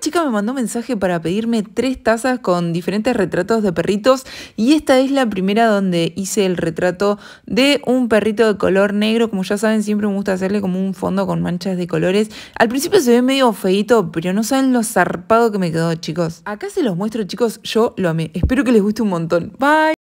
chica me mandó mensaje para pedirme tres tazas con diferentes retratos de perritos y esta es la primera donde hice el retrato de un perrito de color negro. Como ya saben, siempre me gusta hacerle como un fondo con manchas de colores. Al principio se ve medio feito, pero no saben lo zarpado que me quedó, chicos. Acá se los muestro, chicos. Yo lo amé. Espero que les guste un montón. Bye.